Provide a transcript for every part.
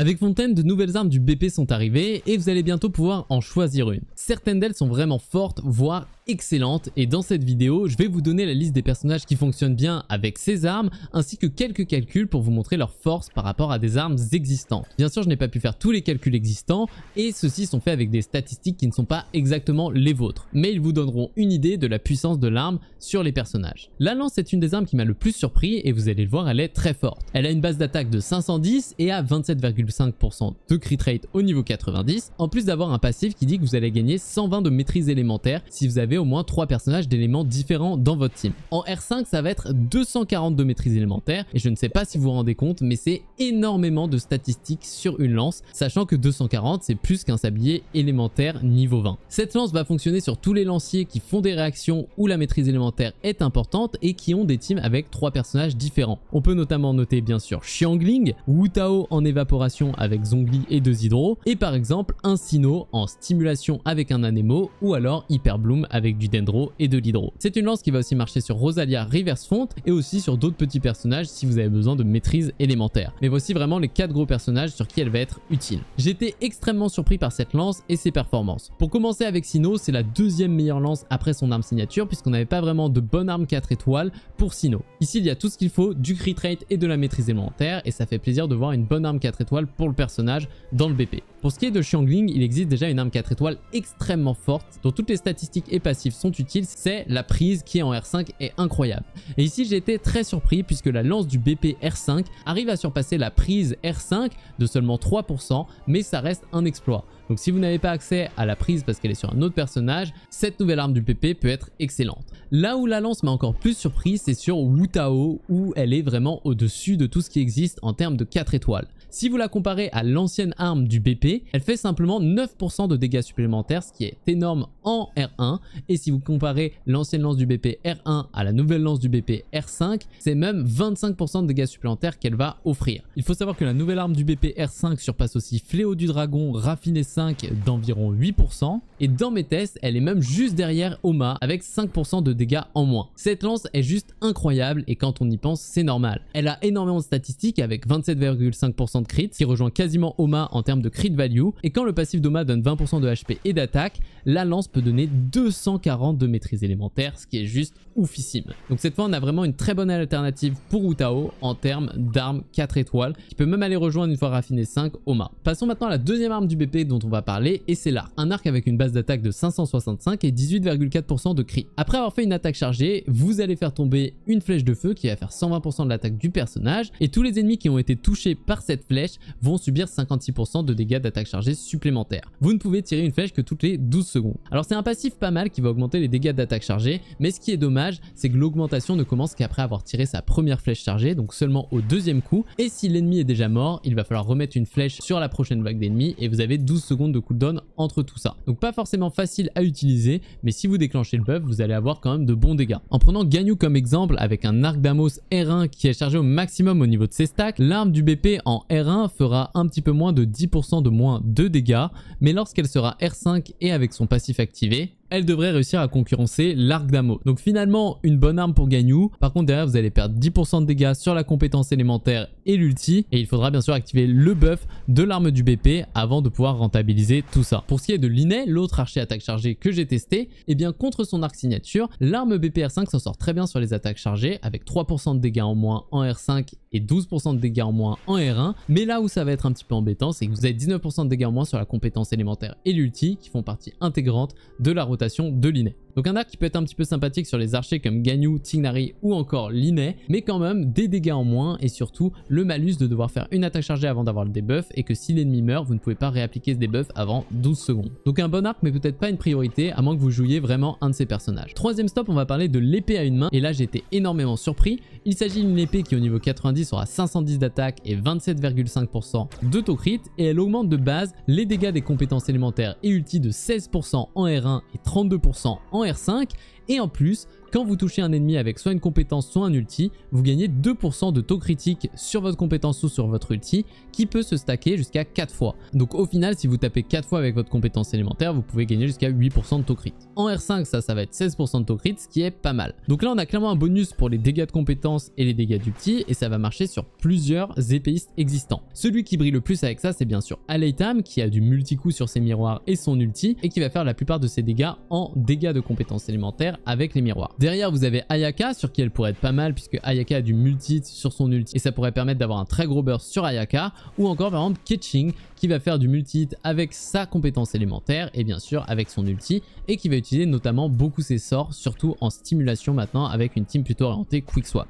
Avec Fontaine, de nouvelles armes du BP sont arrivées et vous allez bientôt pouvoir en choisir une. Certaines d'elles sont vraiment fortes, voire excellente et dans cette vidéo, je vais vous donner la liste des personnages qui fonctionnent bien avec ces armes ainsi que quelques calculs pour vous montrer leur force par rapport à des armes existantes. Bien sûr, je n'ai pas pu faire tous les calculs existants et ceux-ci sont faits avec des statistiques qui ne sont pas exactement les vôtres, mais ils vous donneront une idée de la puissance de l'arme sur les personnages. La lance est une des armes qui m'a le plus surpris et vous allez le voir, elle est très forte. Elle a une base d'attaque de 510 et a 27,5% de crit rate au niveau 90, en plus d'avoir un passif qui dit que vous allez gagner 120 de maîtrise élémentaire si vous avez au moins 3 personnages d'éléments différents dans votre team. En R5, ça va être 240 de maîtrise élémentaire et je ne sais pas si vous vous rendez compte, mais c'est énormément de statistiques sur une lance, sachant que 240, c'est plus qu'un sablier élémentaire niveau 20. Cette lance va fonctionner sur tous les lanciers qui font des réactions où la maîtrise élémentaire est importante et qui ont des teams avec trois personnages différents. On peut notamment noter bien sûr Xiangling, Wu Tao en évaporation avec Zongli et deux Hydro, et par exemple un Sino en stimulation avec un Anemo ou alors Hyper Bloom avec du dendro et de l'hydro. C'est une lance qui va aussi marcher sur Rosalia Reverse Font et aussi sur d'autres petits personnages si vous avez besoin de maîtrise élémentaire. Mais voici vraiment les quatre gros personnages sur qui elle va être utile. J'étais extrêmement surpris par cette lance et ses performances. Pour commencer avec Sino, c'est la deuxième meilleure lance après son arme signature puisqu'on n'avait pas vraiment de bonne arme 4 étoiles pour Sino. Ici il y a tout ce qu'il faut, du crit rate et de la maîtrise élémentaire et ça fait plaisir de voir une bonne arme 4 étoiles pour le personnage dans le BP. Pour ce qui est de Xiangling, il existe déjà une arme 4 étoiles extrêmement forte, dont toutes les statistiques et passifs sont utiles, c'est la prise qui est en R5 est incroyable. Et ici j'ai été très surpris puisque la lance du BP R5 arrive à surpasser la prise R5 de seulement 3%, mais ça reste un exploit. Donc si vous n'avez pas accès à la prise parce qu'elle est sur un autre personnage, cette nouvelle arme du PP peut être excellente. Là où la lance m'a encore plus surpris, c'est sur Wutao où elle est vraiment au-dessus de tout ce qui existe en termes de 4 étoiles. Si vous la comparez à l'ancienne arme du BP, elle fait simplement 9% de dégâts supplémentaires, ce qui est énorme en R1. Et si vous comparez l'ancienne lance du BP R1 à la nouvelle lance du BP R5, c'est même 25% de dégâts supplémentaires qu'elle va offrir. Il faut savoir que la nouvelle arme du BP R5 surpasse aussi Fléau du Dragon Raffiné 5 d'environ 8%. Et dans mes tests, elle est même juste derrière Oma avec 5% de dégâts en moins. Cette lance est juste incroyable et quand on y pense, c'est normal. Elle a énormément de statistiques avec 27,5% de crit, qui rejoint quasiment Oma en termes de crit value. Et quand le passif d'Oma donne 20% de HP et d'attaque, la lance peut donner 240 de maîtrise élémentaire, ce qui est juste oufissime. Donc cette fois, on a vraiment une très bonne alternative pour Utao en termes d'armes 4 étoiles, qui peut même aller rejoindre une fois raffiné 5 Oma. Passons maintenant à la deuxième arme du BP dont on va parler, et c'est l'arc. Un arc avec une base d'attaque de 565 et 18,4% de crit. Après avoir fait une attaque chargée, vous allez faire tomber une flèche de feu qui va faire 120% de l'attaque du personnage, et tous les ennemis qui ont été touchés par cette flèches vont subir 56% de dégâts d'attaque chargée supplémentaires. Vous ne pouvez tirer une flèche que toutes les 12 secondes. Alors c'est un passif pas mal qui va augmenter les dégâts d'attaque chargée, mais ce qui est dommage, c'est que l'augmentation ne commence qu'après avoir tiré sa première flèche chargée, donc seulement au deuxième coup, et si l'ennemi est déjà mort, il va falloir remettre une flèche sur la prochaine vague d'ennemis, et vous avez 12 secondes de cooldown entre tout ça. Donc pas forcément facile à utiliser, mais si vous déclenchez le buff, vous allez avoir quand même de bons dégâts. En prenant Ganyu comme exemple, avec un arc d'Amos R1 qui est chargé au maximum au niveau de ses stacks, l'arme du BP en R1 fera un petit peu moins de 10% de moins de dégâts, mais lorsqu'elle sera R5 et avec son passif activé, elle devrait réussir à concurrencer l'arc d'Amo. Donc finalement, une bonne arme pour Ganyu. Par contre, derrière, vous allez perdre 10% de dégâts sur la compétence élémentaire et l'ulti. Et il faudra bien sûr activer le buff de l'arme du BP avant de pouvoir rentabiliser tout ça. Pour ce qui est de Linet, l'autre archer attaque chargée que j'ai testé, eh bien contre son arc signature, l'arme BPR5 s'en sort très bien sur les attaques chargées avec 3% de dégâts en moins en R5 et 12% de dégâts en moins en R1. Mais là où ça va être un petit peu embêtant, c'est que vous avez 19% de dégâts en moins sur la compétence élémentaire et l'ulti qui font partie intégrante de la rotation notation de Linné. Donc un arc qui peut être un petit peu sympathique sur les archers comme Ganyu, Tignari ou encore Liné, mais quand même des dégâts en moins et surtout le malus de devoir faire une attaque chargée avant d'avoir le debuff et que si l'ennemi meurt, vous ne pouvez pas réappliquer ce debuff avant 12 secondes. Donc un bon arc mais peut-être pas une priorité à moins que vous jouiez vraiment un de ces personnages. Troisième stop, on va parler de l'épée à une main et là j'ai été énormément surpris. Il s'agit d'une épée qui au niveau 90 aura 510 d'attaque et 27,5% de taux crit et elle augmente de base les dégâts des compétences élémentaires et ulti de 16% en R1 et 32% en r 5 et en plus quand vous touchez un ennemi avec soit une compétence, soit un ulti, vous gagnez 2% de taux critique sur votre compétence ou sur votre ulti, qui peut se stacker jusqu'à 4 fois. Donc au final, si vous tapez 4 fois avec votre compétence élémentaire, vous pouvez gagner jusqu'à 8% de taux crit. En R5, ça, ça va être 16% de taux crit, ce qui est pas mal. Donc là, on a clairement un bonus pour les dégâts de compétence et les dégâts d'ulti, et ça va marcher sur plusieurs épéistes existants. Celui qui brille le plus avec ça, c'est bien sûr Aleitam, qui a du multicoup sur ses miroirs et son ulti, et qui va faire la plupart de ses dégâts en dégâts de compétence élémentaire avec les miroirs. Derrière, vous avez Ayaka, sur qui elle pourrait être pas mal, puisque Ayaka a du multi sur son ulti, et ça pourrait permettre d'avoir un très gros burst sur Ayaka, ou encore par exemple Ketching, qui va faire du multi avec sa compétence élémentaire, et bien sûr avec son ulti, et qui va utiliser notamment beaucoup ses sorts, surtout en stimulation maintenant, avec une team plutôt orientée quick swap.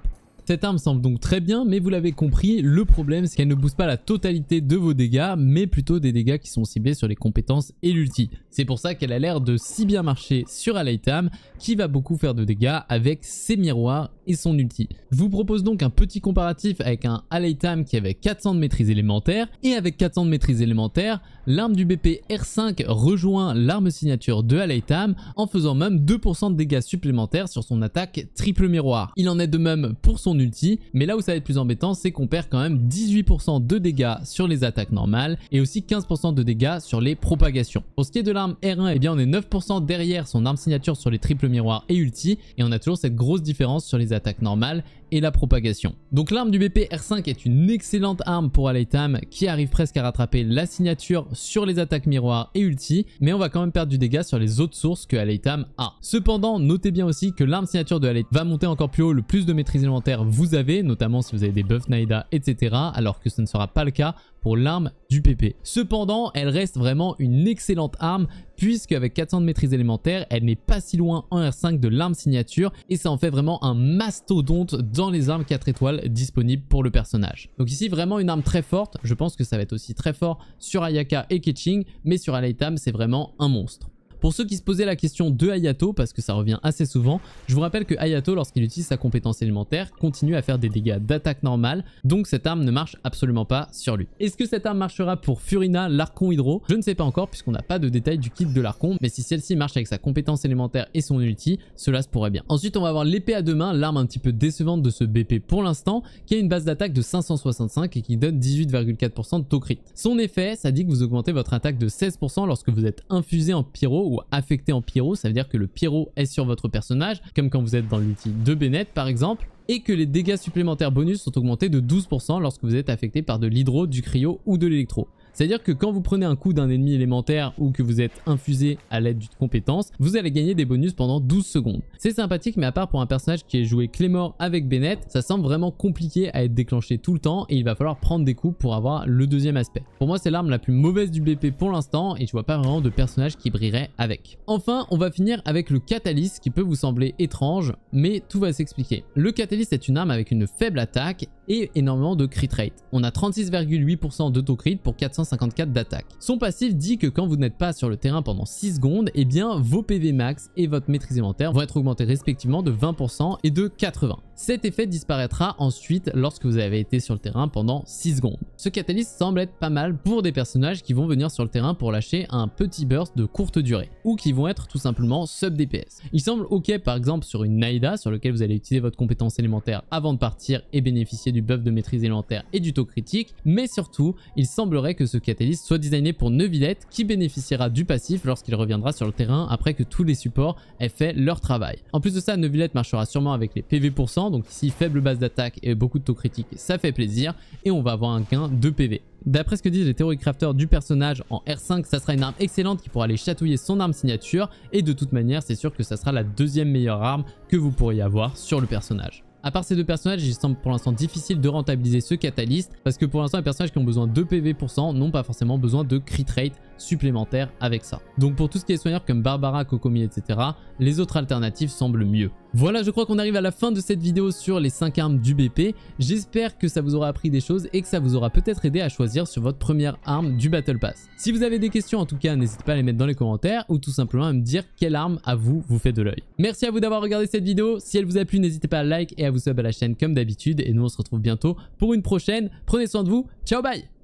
Cette arme semble donc très bien, mais vous l'avez compris, le problème c'est qu'elle ne booste pas la totalité de vos dégâts, mais plutôt des dégâts qui sont ciblés sur les compétences et l'ulti. C'est pour ça qu'elle a l'air de si bien marcher sur Alaitam, qui va beaucoup faire de dégâts avec ses miroirs son ulti. Je vous propose donc un petit comparatif avec un Aleitam qui avait 400 de maîtrise élémentaire et avec 400 de maîtrise élémentaire, l'arme du BP R5 rejoint l'arme signature de Aleitam en faisant même 2% de dégâts supplémentaires sur son attaque triple miroir. Il en est de même pour son ulti, mais là où ça va être plus embêtant, c'est qu'on perd quand même 18% de dégâts sur les attaques normales et aussi 15% de dégâts sur les propagations. Pour ce qui est de l'arme R1, eh bien on est 9% derrière son arme signature sur les triple miroirs et ulti et on a toujours cette grosse différence sur les attaques attaque normale la propagation. Donc l'arme du BP R5 est une excellente arme pour Aleitam qui arrive presque à rattraper la signature sur les attaques miroirs et ulti, mais on va quand même perdre du dégât sur les autres sources que Aleitam a. Cependant, notez bien aussi que l'arme signature de Aleitam va monter encore plus haut le plus de maîtrise élémentaire vous avez, notamment si vous avez des buffs Naida, etc. alors que ce ne sera pas le cas pour l'arme du PP. Cependant, elle reste vraiment une excellente arme puisque avec 400 de maîtrise élémentaire, elle n'est pas si loin en R5 de l'arme signature et ça en fait vraiment un mastodonte dans les armes 4 étoiles disponibles pour le personnage. Donc ici vraiment une arme très forte, je pense que ça va être aussi très fort sur Ayaka et Ketching, mais sur Alaitam c'est vraiment un monstre. Pour ceux qui se posaient la question de Hayato, parce que ça revient assez souvent, je vous rappelle que Hayato, lorsqu'il utilise sa compétence élémentaire, continue à faire des dégâts d'attaque normale, donc cette arme ne marche absolument pas sur lui. Est-ce que cette arme marchera pour Furina, l'Archon Hydro Je ne sais pas encore, puisqu'on n'a pas de détails du kit de l'Archon. mais si celle-ci marche avec sa compétence élémentaire et son ulti, cela se pourrait bien. Ensuite, on va avoir l'épée à deux mains, l'arme un petit peu décevante de ce BP pour l'instant, qui a une base d'attaque de 565 et qui donne 18,4% de taux crit. Son effet, ça dit que vous augmentez votre attaque de 16% lorsque vous êtes infusé en pyro ou affecté en pyro, ça veut dire que le pyro est sur votre personnage, comme quand vous êtes dans l'outil de Bennett par exemple, et que les dégâts supplémentaires bonus sont augmentés de 12% lorsque vous êtes affecté par de l'hydro, du cryo ou de l'électro. C'est-à-dire que quand vous prenez un coup d'un ennemi élémentaire ou que vous êtes infusé à l'aide d'une compétence, vous allez gagner des bonus pendant 12 secondes. C'est sympathique, mais à part pour un personnage qui est joué Clément avec Bennett, ça semble vraiment compliqué à être déclenché tout le temps et il va falloir prendre des coups pour avoir le deuxième aspect. Pour moi, c'est l'arme la plus mauvaise du BP pour l'instant et je vois pas vraiment de personnage qui brillerait avec. Enfin, on va finir avec le Catalyst qui peut vous sembler étrange, mais tout va s'expliquer. Le Catalyst est une arme avec une faible attaque et énormément de crit rate. On a 36,8% crit pour 454 d'attaque. Son passif dit que quand vous n'êtes pas sur le terrain pendant 6 secondes, eh bien vos PV max et votre maîtrise élémentaire vont être augmentés respectivement de 20% et de 80. Cet effet disparaîtra ensuite lorsque vous avez été sur le terrain pendant 6 secondes. Ce catalyse semble être pas mal pour des personnages qui vont venir sur le terrain pour lâcher un petit burst de courte durée, ou qui vont être tout simplement sub DPS. Il semble ok par exemple sur une Naida sur lequel vous allez utiliser votre compétence élémentaire avant de partir et bénéficier du buff de maîtrise élémentaire et du taux critique, mais surtout il semblerait que ce catalyse soit designé pour Neuvillette qui bénéficiera du passif lorsqu'il reviendra sur le terrain après que tous les supports aient fait leur travail. En plus de ça, Neuvillette marchera sûrement avec les PV% donc ici, faible base d'attaque et beaucoup de taux critique, ça fait plaisir. Et on va avoir un gain de PV. D'après ce que disent les théories crafters du personnage en R5, ça sera une arme excellente qui pourra aller chatouiller son arme signature. Et de toute manière, c'est sûr que ça sera la deuxième meilleure arme que vous pourriez avoir sur le personnage. À part ces deux personnages, il semble pour l'instant difficile de rentabiliser ce catalyst parce que pour l'instant les personnages qui ont besoin de PV n'ont pas forcément besoin de crit rate supplémentaire avec ça. Donc pour tout ce qui est soigneur comme Barbara, Kokomi, etc., les autres alternatives semblent mieux. Voilà, je crois qu'on arrive à la fin de cette vidéo sur les 5 armes du BP. J'espère que ça vous aura appris des choses et que ça vous aura peut-être aidé à choisir sur votre première arme du Battle Pass. Si vous avez des questions, en tout cas, n'hésitez pas à les mettre dans les commentaires ou tout simplement à me dire quelle arme à vous vous fait de l'œil. Merci à vous d'avoir regardé cette vidéo. Si elle vous a plu, n'hésitez pas à liker et à vous sub à la chaîne comme d'habitude. Et nous, on se retrouve bientôt pour une prochaine. Prenez soin de vous. Ciao, bye